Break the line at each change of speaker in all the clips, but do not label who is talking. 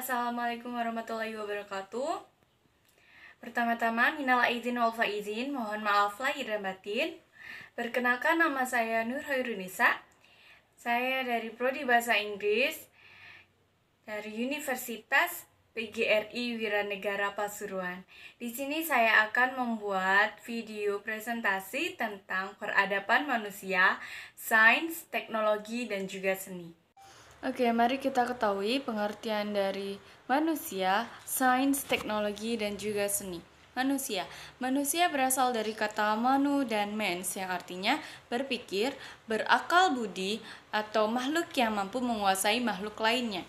Assalamualaikum warahmatullahi wabarakatuh Pertama-tama, minala izin wal izin, mohon maaf lahir dan batin Perkenalkan nama saya Nur Hairunisa Saya dari Prodi Bahasa Inggris Dari Universitas PGRI Wiranegara Pasuruan. Di sini saya akan membuat video presentasi tentang peradaban manusia, sains, teknologi, dan juga seni. Oke, mari kita ketahui pengertian dari manusia, sains, teknologi, dan juga seni. Manusia. Manusia berasal dari kata manu dan mens yang artinya berpikir, berakal budi, atau makhluk yang mampu menguasai makhluk lainnya.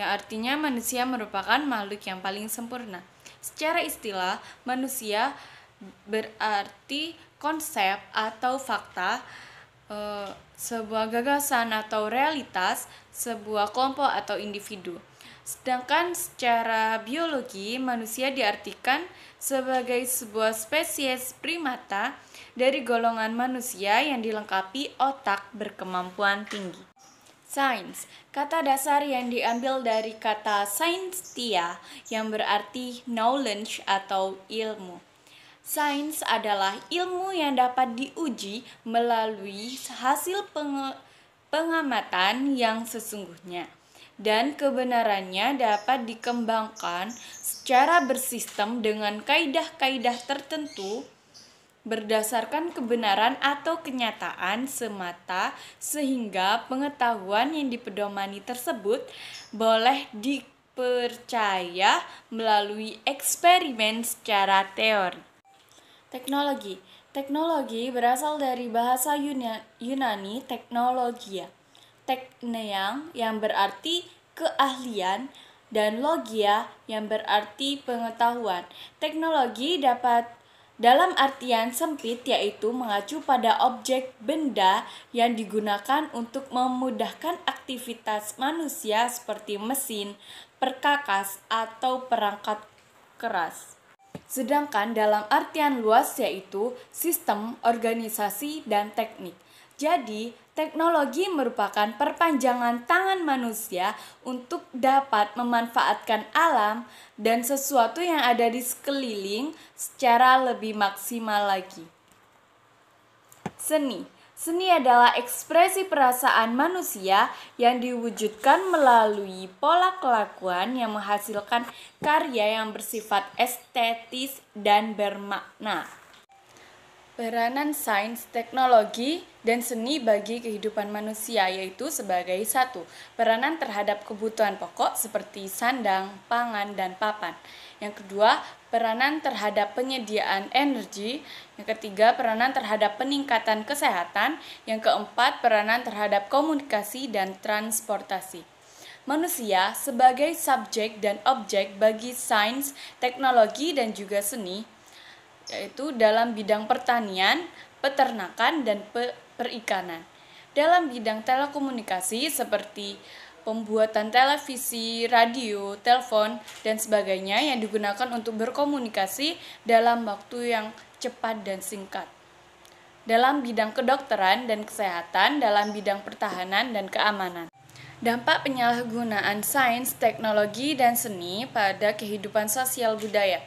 Yang artinya manusia merupakan makhluk yang paling sempurna. Secara istilah, manusia berarti konsep atau fakta uh, sebuah gagasan atau realitas sebuah kelompok atau individu. Sedangkan secara biologi, manusia diartikan sebagai sebuah spesies primata dari golongan manusia yang dilengkapi otak berkemampuan tinggi. Sains, kata dasar yang diambil dari kata scientia yang berarti knowledge atau ilmu. Sains adalah ilmu yang dapat diuji melalui hasil pengamatan yang sesungguhnya dan kebenarannya dapat dikembangkan secara bersistem dengan kaidah-kaidah tertentu berdasarkan kebenaran atau kenyataan semata sehingga pengetahuan yang dipedomani tersebut boleh dipercaya melalui eksperimen secara teori. Teknologi. Teknologi berasal dari bahasa Yunani teknologia. Tekneang yang berarti keahlian dan logia yang berarti pengetahuan. Teknologi dapat dalam artian sempit yaitu mengacu pada objek benda yang digunakan untuk memudahkan aktivitas manusia seperti mesin, perkakas atau perangkat keras sedangkan dalam artian luas yaitu sistem, organisasi, dan teknik. Jadi, teknologi merupakan perpanjangan tangan manusia untuk dapat memanfaatkan alam dan sesuatu yang ada di sekeliling secara lebih maksimal lagi. Seni Seni adalah ekspresi perasaan manusia yang diwujudkan melalui pola kelakuan yang menghasilkan karya yang bersifat estetis dan bermakna. Peranan sains, teknologi, dan seni bagi kehidupan manusia yaitu sebagai satu peranan terhadap kebutuhan pokok seperti sandang, pangan, dan papan. Yang kedua, peranan terhadap penyediaan energi, yang ketiga peranan terhadap peningkatan kesehatan, yang keempat peranan terhadap komunikasi dan transportasi. Manusia sebagai subjek dan objek bagi sains, teknologi dan juga seni yaitu dalam bidang pertanian, peternakan dan pe perikanan. Dalam bidang telekomunikasi seperti pembuatan televisi, radio, telepon, dan sebagainya yang digunakan untuk berkomunikasi dalam waktu yang cepat dan singkat. Dalam bidang kedokteran dan kesehatan, dalam bidang pertahanan dan keamanan. Dampak penyalahgunaan sains, teknologi, dan seni pada kehidupan sosial budaya.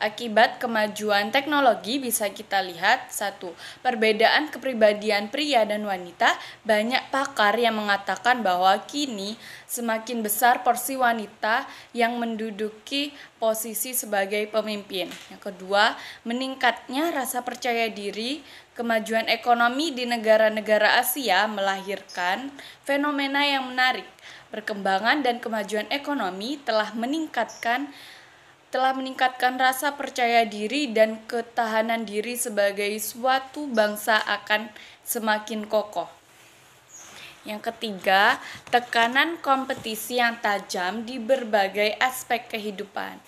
Akibat kemajuan teknologi bisa kita lihat satu perbedaan kepribadian pria dan wanita. Banyak pakar yang mengatakan bahwa kini semakin besar porsi wanita yang menduduki posisi sebagai pemimpin. Yang kedua, meningkatnya rasa percaya diri kemajuan ekonomi di negara-negara Asia melahirkan fenomena yang menarik. Perkembangan dan kemajuan ekonomi telah meningkatkan telah meningkatkan rasa percaya diri dan ketahanan diri sebagai suatu bangsa akan semakin kokoh. Yang ketiga, tekanan kompetisi yang tajam di berbagai aspek kehidupan.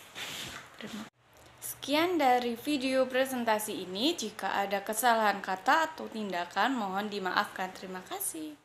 Sekian dari video presentasi ini. Jika ada kesalahan kata atau tindakan, mohon dimaafkan. Terima kasih.